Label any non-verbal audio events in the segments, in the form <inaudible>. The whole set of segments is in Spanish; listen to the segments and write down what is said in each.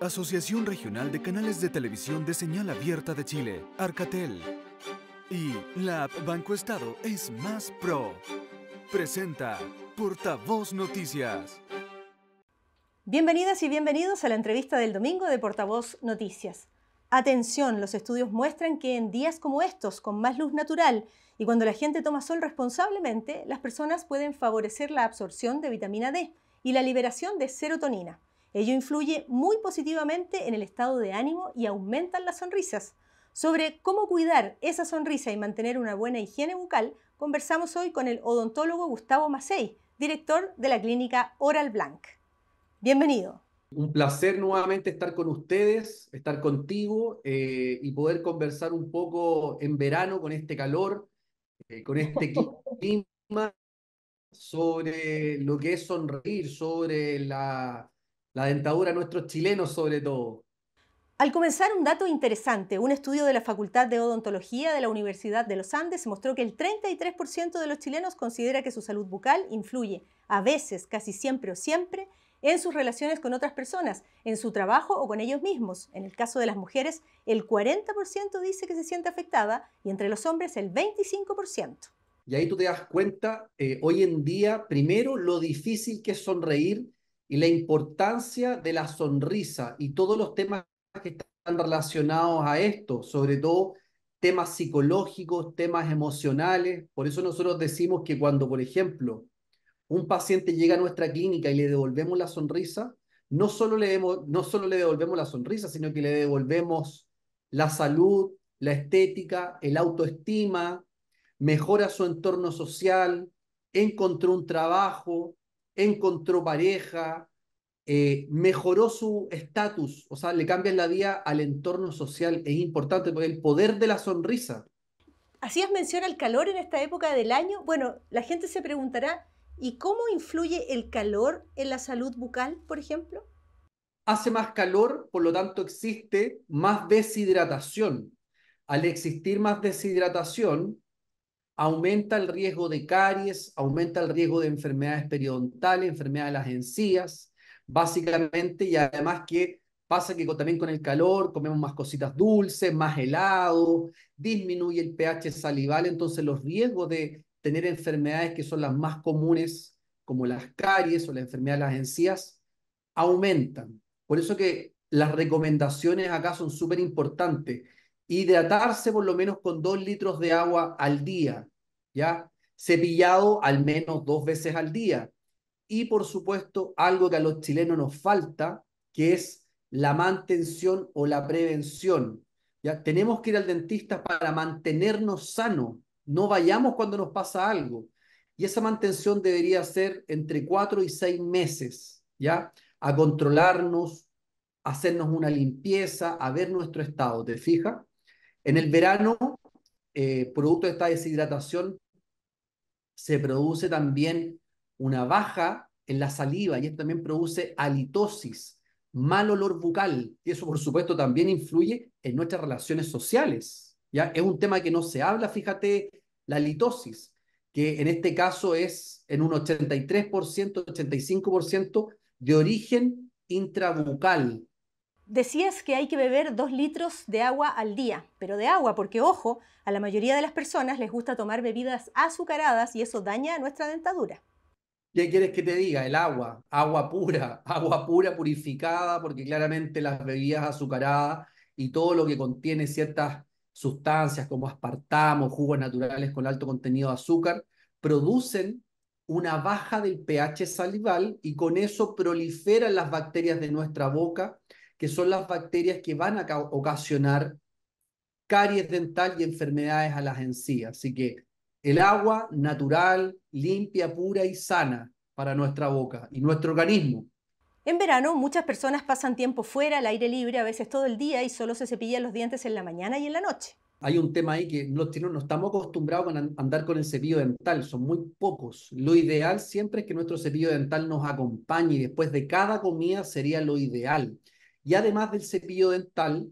Asociación Regional de Canales de Televisión de Señal Abierta de Chile, Arcatel. Y la app Banco Estado es más pro. Presenta Portavoz Noticias. Bienvenidas y bienvenidos a la entrevista del domingo de Portavoz Noticias. Atención, los estudios muestran que en días como estos, con más luz natural y cuando la gente toma sol responsablemente, las personas pueden favorecer la absorción de vitamina D y la liberación de serotonina. Ello influye muy positivamente en el estado de ánimo y aumentan las sonrisas. Sobre cómo cuidar esa sonrisa y mantener una buena higiene bucal, conversamos hoy con el odontólogo Gustavo Macei, director de la clínica Oral Blanc. Bienvenido. Un placer nuevamente estar con ustedes, estar contigo eh, y poder conversar un poco en verano con este calor, eh, con este <laughs> clima, sobre lo que es sonreír, sobre la, la dentadura de nuestros chilenos sobre todo. Al comenzar un dato interesante, un estudio de la Facultad de Odontología de la Universidad de los Andes mostró que el 33% de los chilenos considera que su salud bucal influye, a veces, casi siempre o siempre, en sus relaciones con otras personas, en su trabajo o con ellos mismos. En el caso de las mujeres, el 40% dice que se siente afectada y entre los hombres el 25%. Y ahí tú te das cuenta eh, hoy en día, primero, lo difícil que es sonreír y la importancia de la sonrisa y todos los temas que están relacionados a esto, sobre todo temas psicológicos, temas emocionales. Por eso nosotros decimos que cuando, por ejemplo, un paciente llega a nuestra clínica y le devolvemos la sonrisa, no solo le, devolvemos la sonrisa, sino que le devolvemos la salud, la estética, el autoestima, mejora su entorno social, encontró un trabajo, encontró pareja, eh, mejoró su estatus, o sea, le cambian la vida al entorno social, es importante, porque el poder de la sonrisa. Así es menciona el calor en esta época del año. Bueno, la gente se preguntará, ¿y cómo influye el calor en la salud bucal, por ejemplo? Hace más calor, por lo tanto existe más deshidratación. Al existir más deshidratación, aumenta el riesgo de caries, aumenta el riesgo de enfermedades periodontales, enfermedades de las encías, básicamente, y además que pasa que también con el calor comemos más cositas dulces, más helado, disminuye el pH salival, entonces los riesgos de tener enfermedades que son las más comunes, como las caries o la enfermedad de las encías, aumentan. Por eso que las recomendaciones acá son súper importantes hidratarse por lo menos con dos litros de agua al día, ¿ya? Cepillado al menos dos veces al día. Y por supuesto, algo que a los chilenos nos falta, que es la mantención o la prevención. ¿ya? Tenemos que ir al dentista para mantenernos sanos. No vayamos cuando nos pasa algo. Y esa mantención debería ser entre cuatro y seis meses, ¿ya? A controlarnos, hacernos una limpieza, a ver nuestro estado, ¿te fija en el verano, eh, producto de esta deshidratación, se produce también una baja en la saliva y esto también produce halitosis, mal olor bucal. Y eso, por supuesto, también influye en nuestras relaciones sociales. ¿ya? Es un tema que no se habla, fíjate, la halitosis, que en este caso es en un 83%, 85% de origen intrabucal. Decías que hay que beber dos litros de agua al día, pero de agua, porque ojo, a la mayoría de las personas les gusta tomar bebidas azucaradas y eso daña nuestra dentadura. ¿Qué quieres que te diga? El agua, agua pura, <laughs> agua pura purificada, porque claramente las bebidas azucaradas y todo lo que contiene ciertas sustancias como aspartamo, jugos naturales con alto contenido de azúcar, producen una baja del pH salival y con eso proliferan las bacterias de nuestra boca que son las bacterias que van a ocasionar caries dental y enfermedades a las encías. Así que el agua natural, limpia, pura y sana para nuestra boca y nuestro organismo. En verano muchas personas pasan tiempo fuera, al aire libre, a veces todo el día y solo se cepillan los dientes en la mañana y en la noche. Hay un tema ahí que los no estamos acostumbrados a andar con el cepillo dental, son muy pocos. Lo ideal siempre es que nuestro cepillo dental nos acompañe y después de cada comida sería lo ideal. Y además del cepillo dental,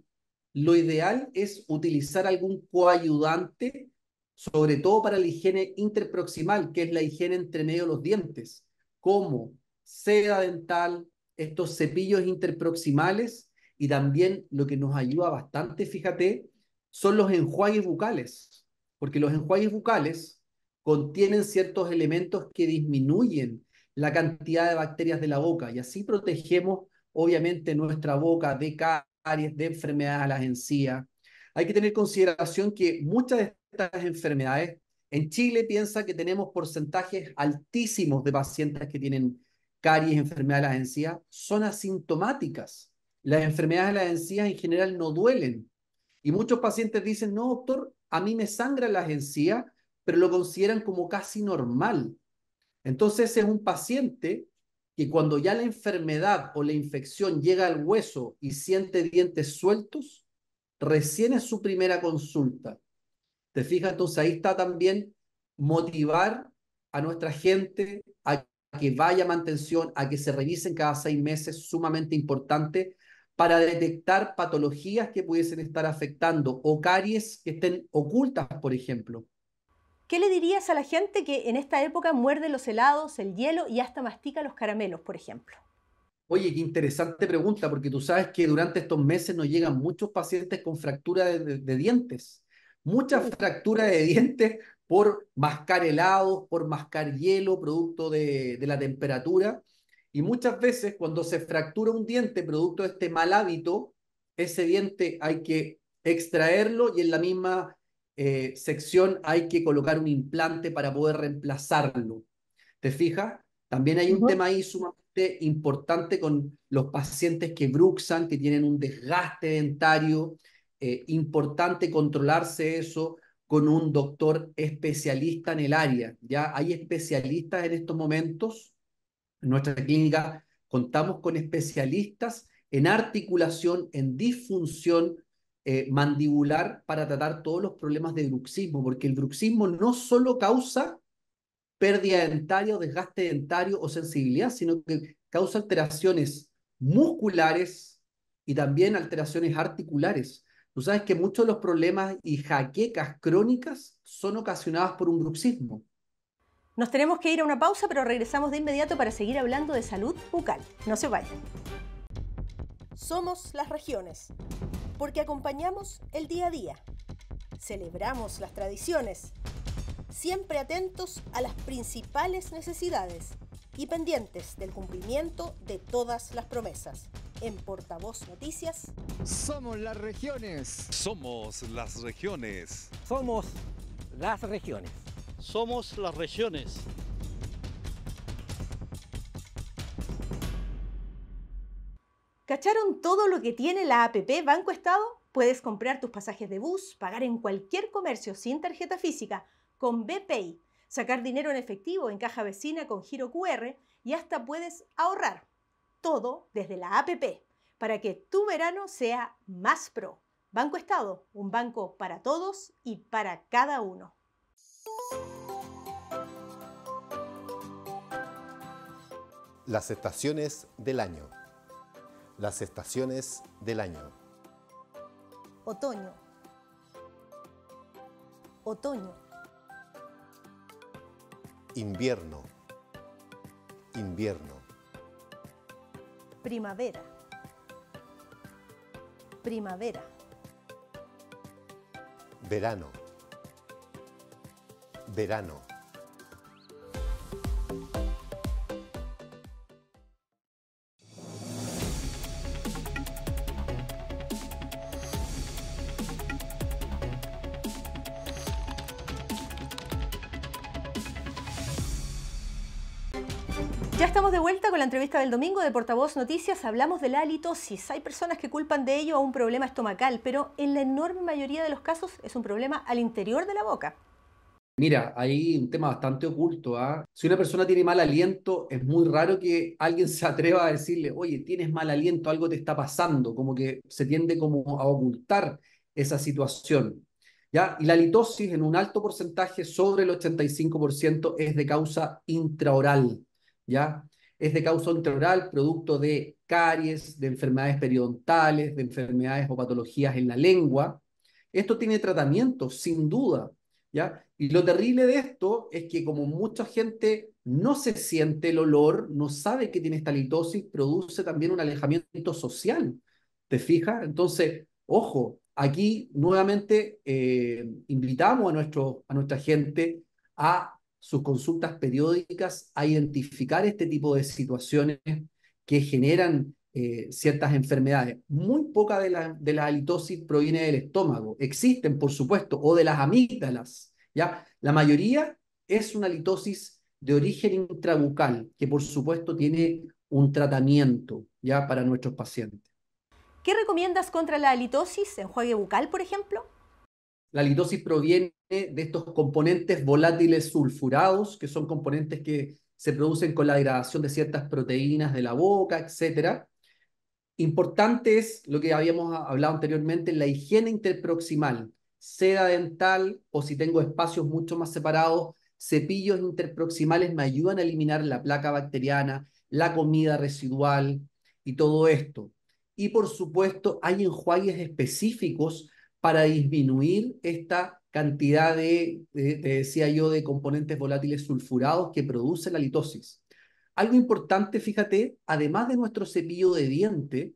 lo ideal es utilizar algún coayudante, sobre todo para la higiene interproximal, que es la higiene entre medio de los dientes, como seda dental, estos cepillos interproximales y también lo que nos ayuda bastante, fíjate, son los enjuagues bucales, porque los enjuagues bucales contienen ciertos elementos que disminuyen la cantidad de bacterias de la boca y así protegemos obviamente nuestra boca de caries, de enfermedades a las encías. Hay que tener consideración que muchas de estas enfermedades, en Chile piensa que tenemos porcentajes altísimos de pacientes que tienen caries, enfermedades a las encías, son asintomáticas. Las enfermedades de las encías en general no duelen. Y muchos pacientes dicen, no, doctor, a mí me sangra la encía, pero lo consideran como casi normal. Entonces es un paciente que cuando ya la enfermedad o la infección llega al hueso y siente dientes sueltos, recién es su primera consulta. ¿Te fijas? Entonces ahí está también motivar a nuestra gente a que vaya a mantención, a que se revisen cada seis meses, sumamente importante, para detectar patologías que pudiesen estar afectando o caries que estén ocultas, por ejemplo. ¿Qué le dirías a la gente que en esta época muerde los helados, el hielo y hasta mastica los caramelos, por ejemplo? Oye, qué interesante pregunta, porque tú sabes que durante estos meses nos llegan muchos pacientes con fractura de, dientes. Muchas fracturas de dientes por mascar helados, por mascar hielo, producto de, de la temperatura. Y muchas veces cuando se fractura un diente, producto de este mal hábito, ese diente hay que extraerlo y en la misma eh, sección hay que colocar un implante para poder reemplazarlo. ¿Te fijas? También hay un tema ahí sumamente importante con los pacientes que bruxan, que tienen un desgaste dentario. Eh, importante controlarse eso con un doctor especialista en el área. Ya hay especialistas en estos momentos. En nuestra clínica contamos con especialistas en articulación, en disfunción eh, mandibular para tratar todos los problemas de bruxismo, porque el bruxismo no solo causa pérdida dentaria o desgaste dentario o sensibilidad, sino que causa alteraciones musculares y también alteraciones articulares. Tú sabes que muchos de los problemas y jaquecas crónicas son ocasionadas por un bruxismo. Nos tenemos que ir a una pausa, pero regresamos de inmediato para seguir hablando de salud bucal. No se vayan. Somos las regiones porque acompañamos el día a día, celebramos las tradiciones, siempre atentos a las principales necesidades y pendientes del cumplimiento de todas las promesas. En Portavoz Noticias. Somos las regiones. Somos las regiones. Somos las regiones. Somos las regiones. ¿Cacharon todo lo que tiene la APP Banco Estado? Puedes comprar tus pasajes de bus, pagar en cualquier comercio sin tarjeta física, con BPI, sacar dinero en efectivo en caja vecina con giro QR y hasta puedes ahorrar. Todo desde la APP, para que tu verano sea más pro. Banco Estado, un banco para todos y para cada uno. Las estaciones del año las estaciones del año. Otoño. Otoño. Invierno. Invierno. Primavera. Primavera. Verano. Verano. Ya estamos de vuelta con la entrevista del domingo de Portavoz Noticias. Hablamos de la halitosis. Hay personas que culpan de ello a un problema estomacal, pero en la enorme mayoría de los casos es un problema al interior de la boca. Mira, hay un tema bastante oculto. ¿ah? Si una persona tiene mal aliento, es muy raro que alguien se atreva a decirle, oye, tienes mal aliento, algo te está pasando, como que se tiende como a ocultar esa situación. ¿ya? Y la litosis en un alto porcentaje, sobre el 85%, es de causa intraoral. ¿ya? Es de causa oral producto de caries, de enfermedades periodontales, de enfermedades o patologías en la lengua. Esto tiene tratamiento, sin duda, ¿ya? Y lo terrible de esto es que como mucha gente no se siente el olor, no sabe que tiene esta litosis, produce también un alejamiento social, ¿te fijas? Entonces, ojo, aquí nuevamente eh, invitamos a, nuestro, a nuestra gente a sus consultas periódicas a identificar este tipo de situaciones que generan eh, ciertas enfermedades. Muy poca de la, de halitosis proviene del estómago. Existen, por supuesto, o de las amígdalas. ¿ya? La mayoría es una halitosis de origen intrabucal, que por supuesto tiene un tratamiento ya para nuestros pacientes. ¿Qué recomiendas contra la halitosis? ¿Enjuague bucal, por ejemplo? La litosis proviene de estos componentes volátiles sulfurados, que son componentes que se producen con la degradación de ciertas proteínas de la boca, etc. Importante es lo que habíamos hablado anteriormente, la higiene interproximal, seda dental o si tengo espacios mucho más separados, cepillos interproximales me ayudan a eliminar la placa bacteriana, la comida residual y todo esto. Y por supuesto, hay enjuagues específicos para disminuir esta cantidad de, te decía yo, de componentes volátiles sulfurados que produce la litosis. Algo importante, fíjate, además de nuestro cepillo de diente,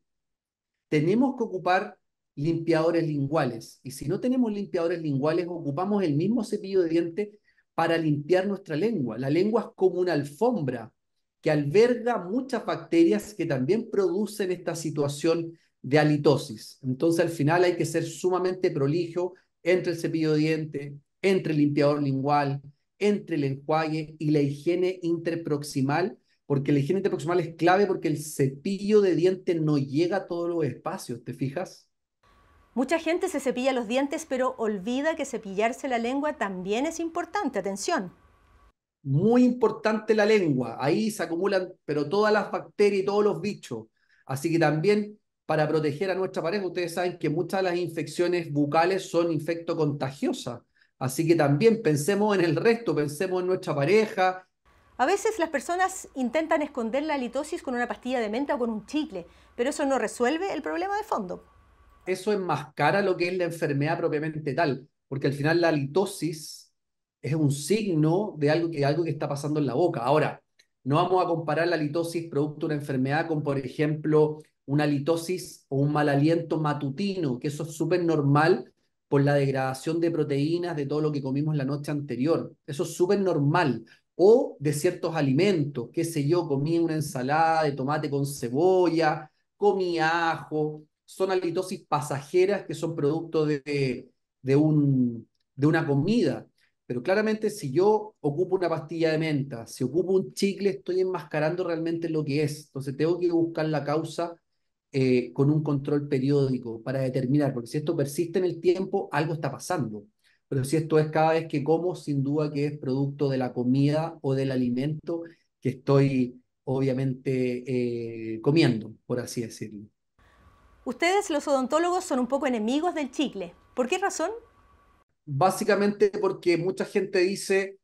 tenemos que ocupar limpiadores linguales. Y si no tenemos limpiadores linguales, ocupamos el mismo cepillo de diente para limpiar nuestra lengua. La lengua es como una alfombra que alberga muchas bacterias que también producen esta situación de halitosis. Entonces, al final hay que ser sumamente prolijo entre el cepillo de dientes, entre el limpiador lingual, entre el enjuague y la higiene interproximal, porque la higiene interproximal es clave porque el cepillo de diente no llega a todos los espacios, ¿te fijas? Mucha gente se cepilla los dientes, pero olvida que cepillarse la lengua también es importante, atención. Muy importante la lengua, ahí se acumulan, pero todas las bacterias y todos los bichos. Así que también para proteger a nuestra pareja. Ustedes saben que muchas de las infecciones bucales son infecto contagiosa. así que también pensemos en el resto, pensemos en nuestra pareja. A veces las personas intentan esconder la halitosis con una pastilla de menta o con un chicle, pero eso no resuelve el problema de fondo. Eso enmascara lo que es la enfermedad propiamente tal, porque al final la halitosis es un signo de algo que, algo que está pasando en la boca. Ahora, no vamos a comparar la halitosis producto de una enfermedad con, por ejemplo, una litosis o un mal aliento matutino, que eso es súper normal por la degradación de proteínas de todo lo que comimos la noche anterior. Eso es súper normal. O de ciertos alimentos, qué sé yo, comí una ensalada de tomate con cebolla, comí ajo. Son halitosis pasajeras que son producto de, de, un, de una comida. Pero claramente si yo ocupo una pastilla de menta, si ocupo un chicle, estoy enmascarando realmente lo que es. Entonces tengo que buscar la causa eh, con un control periódico para determinar, porque si esto persiste en el tiempo, algo está pasando. Pero si esto es cada vez que como, sin duda que es producto de la comida o del alimento que estoy obviamente eh, comiendo, por así decirlo. Ustedes, los odontólogos, son un poco enemigos del chicle. ¿Por qué razón? Básicamente porque mucha gente dice,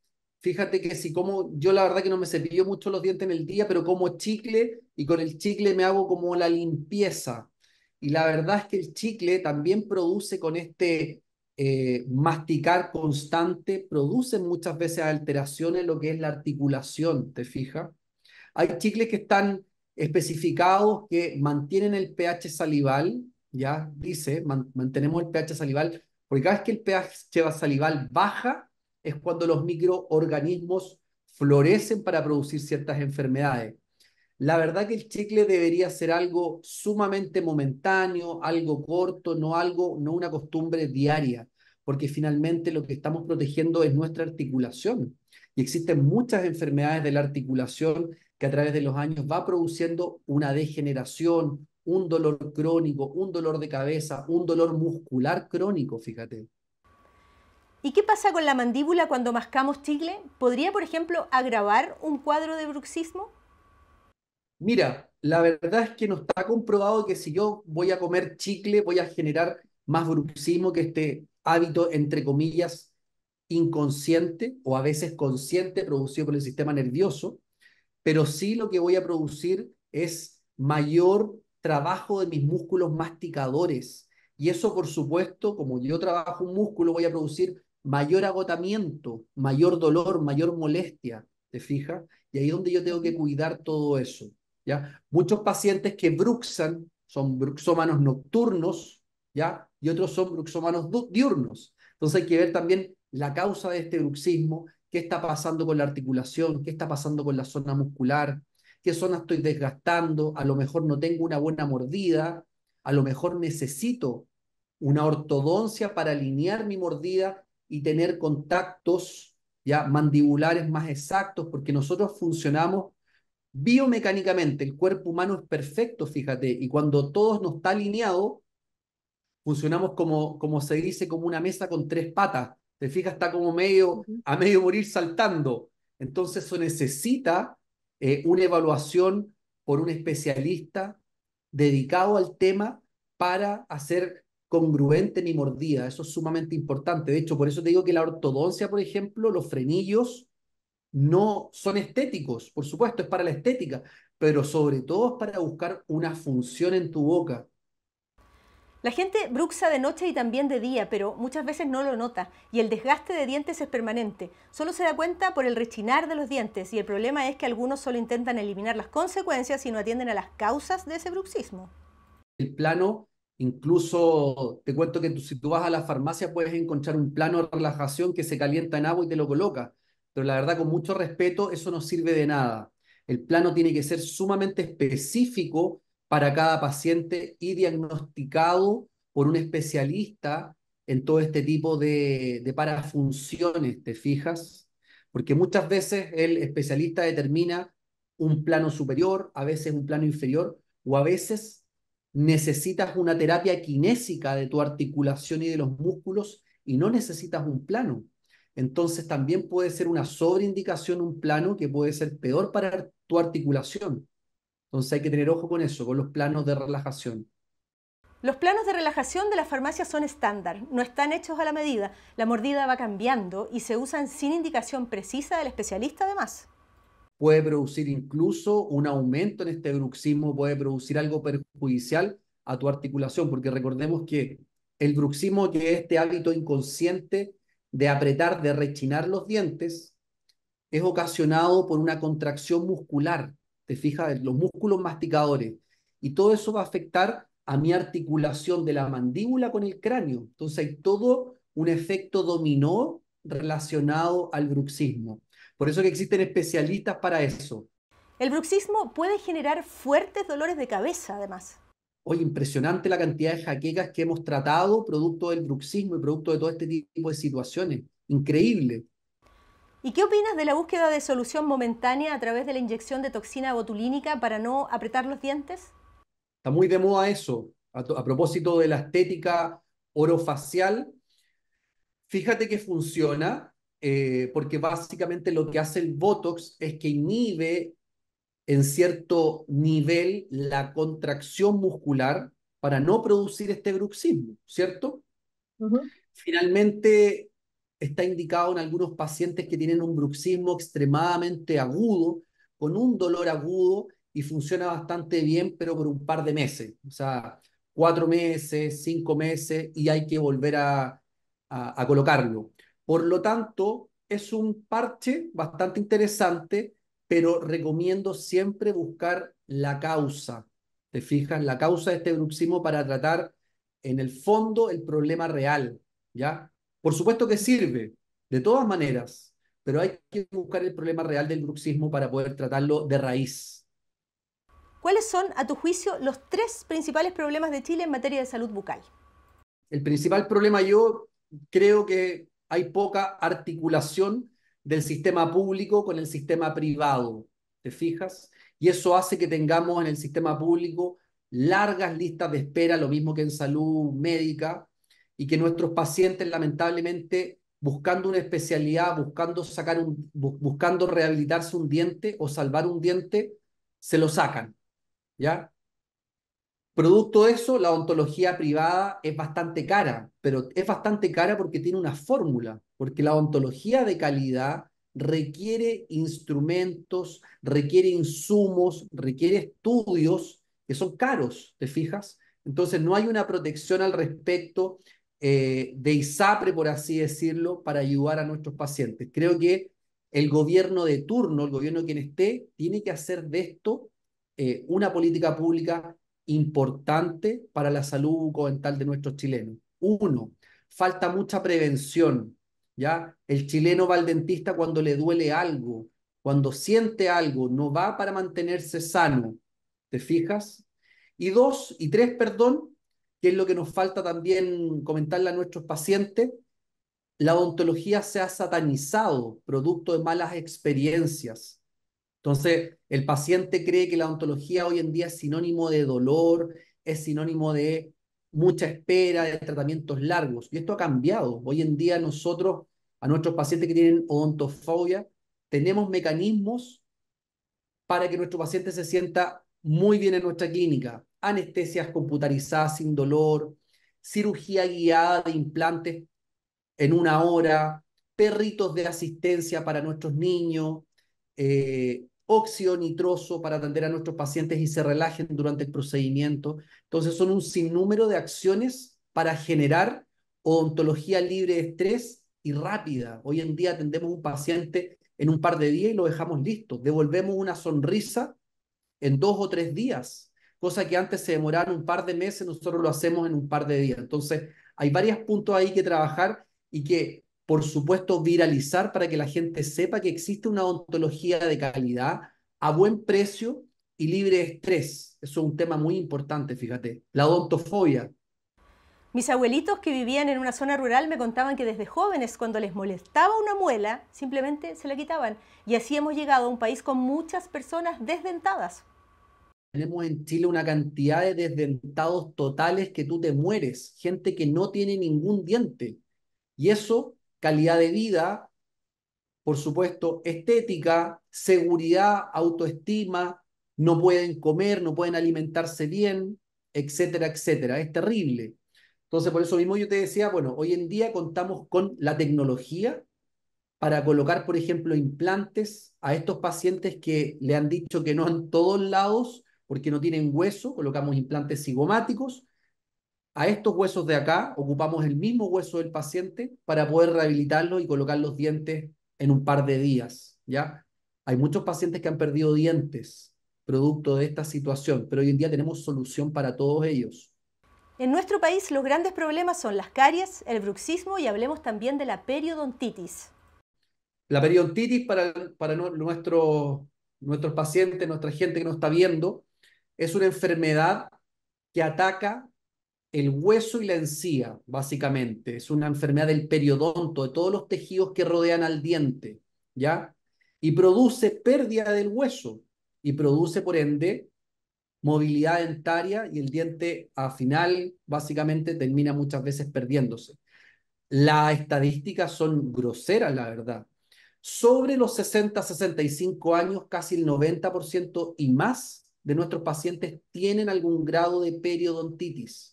Fíjate que si como, yo la verdad que no me cepillo mucho los dientes en el día, pero como chicle y con el chicle me hago como la limpieza. Y la verdad es que el chicle también produce con este eh, masticar constante, produce muchas veces alteraciones en lo que es la articulación, ¿te fijas? Hay chicles que están especificados que mantienen el pH salival, ya dice, mantenemos el pH salival, porque cada vez que el pH salival baja, es cuando los microorganismos florecen para producir ciertas enfermedades. La verdad que el chicle debería ser algo sumamente momentáneo, algo corto, no algo, no una costumbre diaria, porque finalmente lo que estamos protegiendo es nuestra articulación. Y existen muchas enfermedades de la articulación que a través de los años va produciendo una degeneración, un dolor crónico, un dolor de cabeza, un dolor muscular crónico, fíjate. ¿Y qué pasa con la mandíbula cuando mascamos chicle? ¿Podría, por ejemplo, agravar un cuadro de bruxismo? Mira, la verdad es que no está comprobado que si yo voy a comer chicle voy a generar más bruxismo que este hábito, entre comillas, inconsciente o a veces consciente producido por el sistema nervioso, pero sí lo que voy a producir es mayor trabajo de mis músculos masticadores. Y eso, por supuesto, como yo trabajo un músculo, voy a producir mayor agotamiento, mayor dolor, mayor molestia, ¿te fijas? Y ahí es donde yo tengo que cuidar todo eso, ¿ya? Muchos pacientes que bruxan son bruxómanos nocturnos, ¿ya? Y otros son bruxómanos diurnos. Entonces hay que ver también la causa de este bruxismo, qué está pasando con la articulación, qué está pasando con la zona muscular, qué zona estoy desgastando, a lo mejor no tengo una buena mordida, a lo mejor necesito una ortodoncia para alinear mi mordida y tener contactos ya mandibulares más exactos, porque nosotros funcionamos biomecánicamente. El cuerpo humano es perfecto, fíjate, y cuando todo nos está alineado, funcionamos como, como se dice, como una mesa con tres patas. Te fijas, está como medio, a medio morir saltando. Entonces eso necesita eh, una evaluación por un especialista dedicado al tema para hacer congruente ni mordida. Eso es sumamente importante. De hecho, por eso te digo que la ortodoncia, por ejemplo, los frenillos no son estéticos, por supuesto, es para la estética, pero sobre todo es para buscar una función en tu boca. La gente bruxa de noche y también de día, pero muchas veces no lo nota y el desgaste de dientes es permanente. Solo se da cuenta por el rechinar de los dientes y el problema es que algunos solo intentan eliminar las consecuencias y no atienden a las causas de ese bruxismo. El plano Incluso te cuento que si tú vas a la farmacia puedes encontrar un plano de relajación que se calienta en agua y te lo coloca. Pero la verdad, con mucho respeto, eso no sirve de nada. El plano tiene que ser sumamente específico para cada paciente y diagnosticado por un especialista en todo este tipo de, de parafunciones, ¿te fijas? Porque muchas veces el especialista determina un plano superior, a veces un plano inferior, o a veces necesitas una terapia kinésica de tu articulación y de los músculos y no necesitas un plano. Entonces también puede ser una sobreindicación un plano que puede ser peor para tu articulación. Entonces hay que tener ojo con eso, con los planos de relajación. Los planos de relajación de la farmacia son estándar, no están hechos a la medida. La mordida va cambiando y se usan sin indicación precisa del especialista además puede producir incluso un aumento en este bruxismo, puede producir algo perjudicial a tu articulación, porque recordemos que el bruxismo, que es este hábito inconsciente de apretar, de rechinar los dientes, es ocasionado por una contracción muscular, te fijas, los músculos masticadores. Y todo eso va a afectar a mi articulación de la mandíbula con el cráneo. Entonces hay todo un efecto dominó relacionado al bruxismo. Por eso que existen especialistas para eso. El bruxismo puede generar fuertes dolores de cabeza, además. Hoy impresionante la cantidad de jaquecas que hemos tratado producto del bruxismo y producto de todo este tipo de situaciones. Increíble. ¿Y qué opinas de la búsqueda de solución momentánea a través de la inyección de toxina botulínica para no apretar los dientes? Está muy de moda eso. A, a propósito de la estética orofacial, fíjate que funciona, eh, porque básicamente lo que hace el Botox es que inhibe en cierto nivel la contracción muscular para no producir este bruxismo, ¿cierto? Finalmente, está indicado en algunos pacientes que tienen un bruxismo extremadamente agudo, con un dolor agudo y funciona bastante bien, pero por un par de meses, o sea, cuatro meses, cinco meses, y hay que volver a colocarlo. Por lo tanto, es un parche bastante interesante, pero recomiendo siempre buscar la causa. ¿Te fijas? La causa de este bruxismo para tratar en el fondo el problema real, ¿ya? Por supuesto que sirve, de todas maneras, pero hay que buscar el problema real del bruxismo para poder tratarlo de raíz. ¿Cuáles son, a tu juicio, los tres principales problemas de Chile en materia de salud bucal? El principal problema yo creo que hay poca articulación del sistema público con el sistema privado, ¿te fijas? Y eso hace que tengamos en el sistema público largas listas de espera, lo mismo que en salud médica, y que nuestros pacientes lamentablemente buscando una especialidad, buscando sacar un, buscando rehabilitarse un diente o salvar un diente, se lo sacan, ¿ya? Producto de eso, la ontología privada es bastante cara, pero es bastante cara porque tiene una fórmula, porque la ontología de calidad requiere instrumentos, requiere insumos, requiere estudios que son caros, ¿te fijas? Entonces no hay una protección al respecto eh, de ISAPRE, por así decirlo, para ayudar a nuestros pacientes. Creo que el gobierno de turno, el gobierno quien esté, tiene que hacer de esto eh, una política pública importante para la salud bucodental de nuestros chilenos. Uno, falta mucha prevención, ¿ya? El chileno va al dentista cuando le duele algo, cuando siente algo, no va para mantenerse sano, ¿te fijas? Y dos, y tres, perdón, que es lo que nos falta también comentarle a nuestros pacientes, la odontología se ha satanizado producto de malas experiencias. Entonces, el paciente cree que la odontología hoy en día es sinónimo de dolor, es sinónimo de mucha espera, de tratamientos largos. Y esto ha cambiado. Hoy en día nosotros, a nuestros pacientes que tienen odontofobia, tenemos mecanismos para que nuestro paciente se sienta muy bien en nuestra clínica. Anestesias computarizadas sin dolor, cirugía guiada de implantes en una hora, perritos de asistencia para nuestros niños, eh, óxido nitroso para atender a nuestros pacientes y se relajen durante el procedimiento. Entonces son un sinnúmero de acciones para generar odontología libre de estrés y rápida. Hoy en día atendemos un paciente en un par de días y lo dejamos listo. Devolvemos una sonrisa en dos o tres días, cosa que antes se demoraba un par de meses, nosotros lo hacemos en un par de días. Entonces, hay varios puntos ahí que trabajar y que por supuesto, viralizar para que la gente sepa que existe una odontología de calidad a buen precio y libre de estrés. Eso es un tema muy importante, fíjate. La odontofobia. Mis abuelitos que vivían en una zona rural me contaban que desde jóvenes, cuando les molestaba una muela, simplemente se la quitaban. Y así hemos llegado a un país con muchas personas desdentadas. Tenemos en Chile una cantidad de desdentados totales que tú te mueres, gente que no tiene ningún diente. Y eso calidad de vida, por supuesto, estética, seguridad, autoestima, no pueden comer, no pueden alimentarse bien, etcétera, etcétera. Es terrible. Entonces, por eso mismo yo te decía, bueno, hoy en día contamos con la tecnología para colocar, por ejemplo, implantes a estos pacientes que le han dicho que no en todos lados porque no tienen hueso, colocamos implantes cigomáticos, a estos huesos de acá ocupamos el mismo hueso del paciente para poder rehabilitarlo y colocar los dientes en un par de días, ¿ya? Hay muchos pacientes que han perdido dientes producto de esta situación, pero hoy en día tenemos solución para todos ellos. En nuestro país los grandes problemas son las caries, el bruxismo y hablemos también de la periodontitis. La periodontitis para, para nuestro, nuestros pacientes, nuestra gente que nos está viendo, es una enfermedad que ataca el hueso y la encía, básicamente. Es una enfermedad del periodonto, de todos los tejidos que rodean al diente, ¿ya? Y produce pérdida del hueso y produce, por ende, movilidad dentaria y el diente a final, básicamente, termina muchas veces perdiéndose. Las estadísticas son groseras, la verdad. Sobre los 60, 65 años, casi el 90% y más de nuestros pacientes tienen algún grado de periodontitis.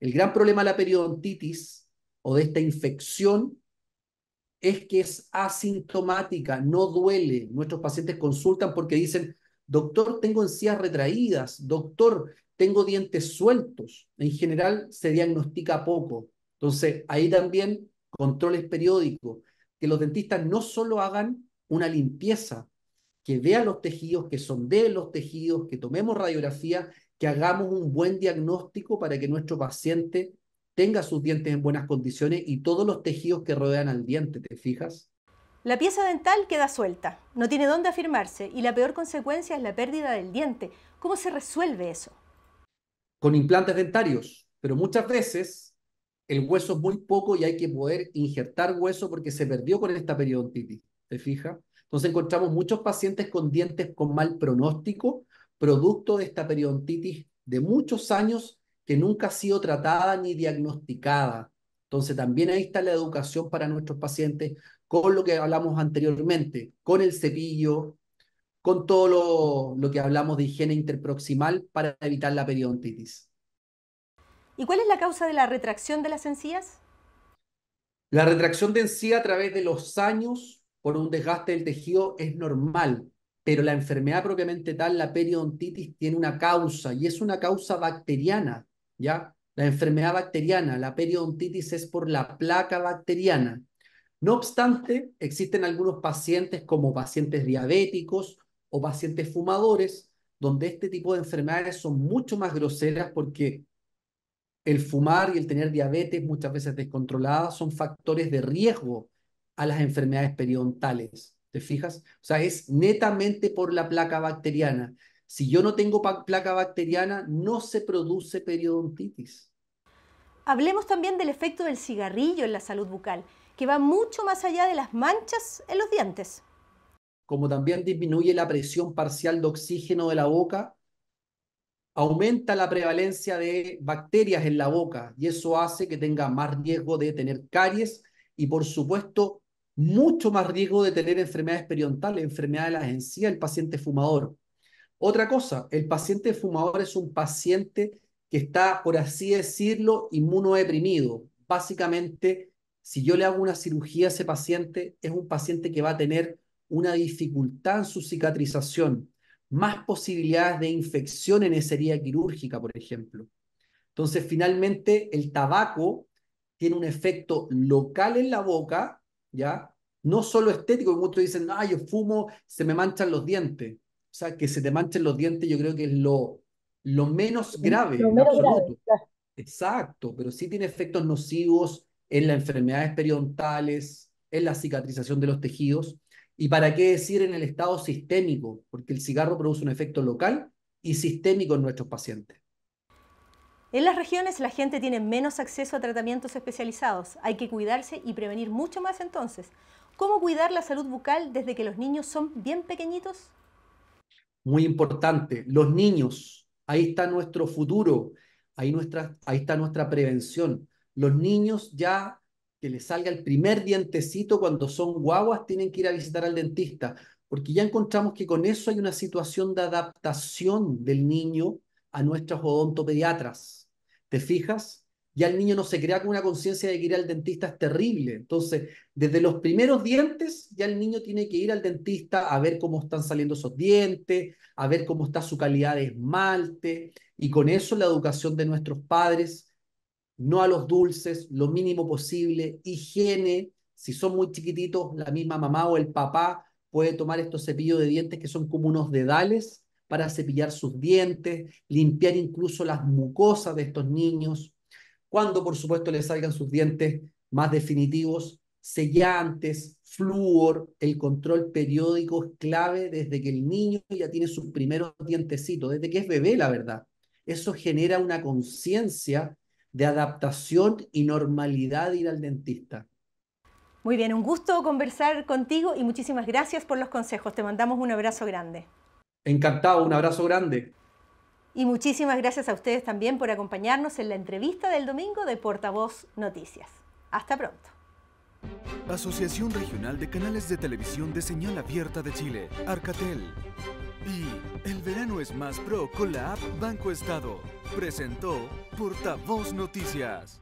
El gran problema de la periodontitis o de esta infección es que es asintomática, no duele. Nuestros pacientes consultan porque dicen, doctor, tengo encías retraídas, doctor, tengo dientes sueltos. En general se diagnostica poco. Entonces, ahí también controles periódicos, que los dentistas no solo hagan una limpieza, que vean los tejidos, que sondeen los tejidos, que tomemos radiografía que hagamos un buen diagnóstico para que nuestro paciente tenga sus dientes en buenas condiciones y todos los tejidos que rodean al diente, ¿te fijas? La pieza dental queda suelta, no tiene dónde afirmarse y la peor consecuencia es la pérdida del diente. ¿Cómo se resuelve eso? Con implantes dentarios, pero muchas veces el hueso es muy poco y hay que poder injertar hueso porque se perdió con esta periodontitis, ¿te fijas? Entonces encontramos muchos pacientes con dientes con mal pronóstico producto de esta periodontitis de muchos años que nunca ha sido tratada ni diagnosticada. Entonces también ahí está la educación para nuestros pacientes con lo que hablamos anteriormente, con el cepillo, con todo lo, que hablamos de higiene interproximal para evitar la periodontitis. ¿Y cuál es la causa de la retracción de las encías? La retracción de encía a través de los años por un desgaste del tejido es normal pero la enfermedad propiamente tal, la periodontitis, tiene una causa y es una causa bacteriana, ¿ya? La enfermedad bacteriana, la periodontitis es por la placa bacteriana. No obstante, existen algunos pacientes como pacientes diabéticos o pacientes fumadores, donde este tipo de enfermedades son mucho más groseras porque el fumar y el tener diabetes muchas veces descontroladas, son factores de riesgo a las enfermedades periodontales. ¿Te fijas? O sea, es netamente por la placa bacteriana. Si yo no tengo placa bacteriana, no se produce periodontitis. Hablemos también del efecto del cigarrillo en la salud bucal, que va mucho más allá de las manchas en los dientes. Como también disminuye la presión parcial de oxígeno de la boca, aumenta la prevalencia de bacterias en la boca y eso hace que tenga más riesgo de tener caries y por supuesto mucho más riesgo de tener enfermedades periodontales, enfermedad de la encías, el paciente fumador. Otra cosa, el paciente fumador es un paciente que está, por así decirlo, inmunodeprimido. Básicamente, si yo le hago una cirugía a ese paciente, es un paciente que va a tener una dificultad en su cicatrización, más posibilidades de infección en esa herida quirúrgica, por ejemplo. Entonces, finalmente, el tabaco tiene un efecto local en la boca, ¿ya? No solo estético, como muchos dicen, ay, yo fumo, se me manchan los dientes. O sea, que se te manchen los dientes yo creo que es lo, lo menos grave. Exacto, pero sí tiene efectos nocivos en las enfermedades periodontales, en la cicatrización de los tejidos. ¿Y para qué decir en el estado sistémico? Porque el cigarro produce un efecto local y sistémico en nuestros pacientes. En las regiones la gente tiene menos acceso a tratamientos especializados. Hay que cuidarse y prevenir mucho más entonces. ¿Cómo cuidar la salud bucal desde que los niños son bien pequeñitos? Muy importante, los niños, ahí está nuestro futuro, ahí, nuestra, ahí está nuestra prevención. Los niños ya que les salga el primer dientecito cuando son guaguas tienen que ir a visitar al dentista, porque ya encontramos que con eso hay una situación de adaptación del niño a nuestras odontopediatras. ¿Te fijas? Ya el niño no se crea con una conciencia de que ir al dentista es terrible. Entonces, desde los primeros dientes, ya el niño tiene que ir al dentista a ver cómo están saliendo esos dientes, a ver cómo está su calidad de esmalte. Y con eso la educación de nuestros padres, no a los dulces, lo mínimo posible, higiene. Si son muy chiquititos, la misma mamá o el papá puede tomar estos cepillos de dientes que son como unos dedales para cepillar sus dientes, limpiar incluso las mucosas de estos niños, cuando por supuesto les salgan sus dientes más definitivos, sellantes, flúor, el control periódico es clave desde que el niño ya tiene sus primeros dientecitos, desde que es bebé, la verdad. Eso genera una conciencia de adaptación y normalidad de ir al dentista. Muy bien, un gusto conversar contigo y muchísimas gracias por los consejos. Te mandamos un abrazo grande. Encantado, un abrazo grande. Y muchísimas gracias a ustedes también por acompañarnos en la entrevista del domingo de Portavoz Noticias. Hasta pronto. Asociación Regional de Canales de Televisión de Señal Abierta de Chile, Arcatel. Y el verano es más pro con la app Banco Estado. Presentó Portavoz Noticias.